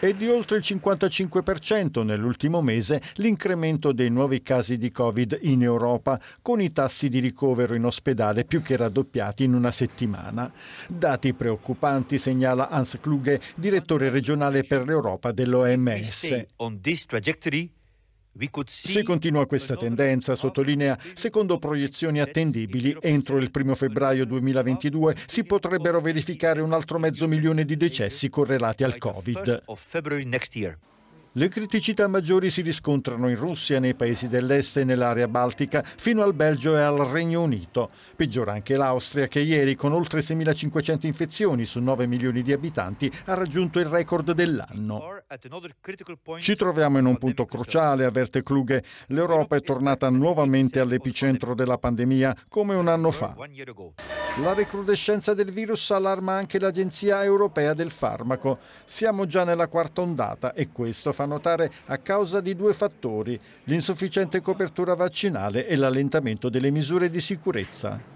e di oltre il 55% nell'ultimo mese l'incremento dei nuovi casi di Covid in Europa, con i tassi di ricovero in ospedale più che raddoppiati in una settimana. Dati preoccupanti, segnala Hans Kluge, direttore regionale per l'Europa dell'OMS. Se continua questa tendenza, sottolinea, secondo proiezioni attendibili, entro il 1 febbraio 2022 si potrebbero verificare un altro mezzo milione di decessi correlati al Covid. Le criticità maggiori si riscontrano in Russia, nei paesi dell'est e nell'area baltica, fino al Belgio e al Regno Unito. Peggiora anche l'Austria che ieri, con oltre 6.500 infezioni su 9 milioni di abitanti, ha raggiunto il record dell'anno. Ci troviamo in un punto cruciale, avverte Kluge. L'Europa è tornata nuovamente all'epicentro della pandemia come un anno fa. La recrudescenza del virus allarma anche l'Agenzia europea del farmaco. Siamo già nella quarta ondata e questo fa notare a causa di due fattori, l'insufficiente copertura vaccinale e l'allentamento delle misure di sicurezza.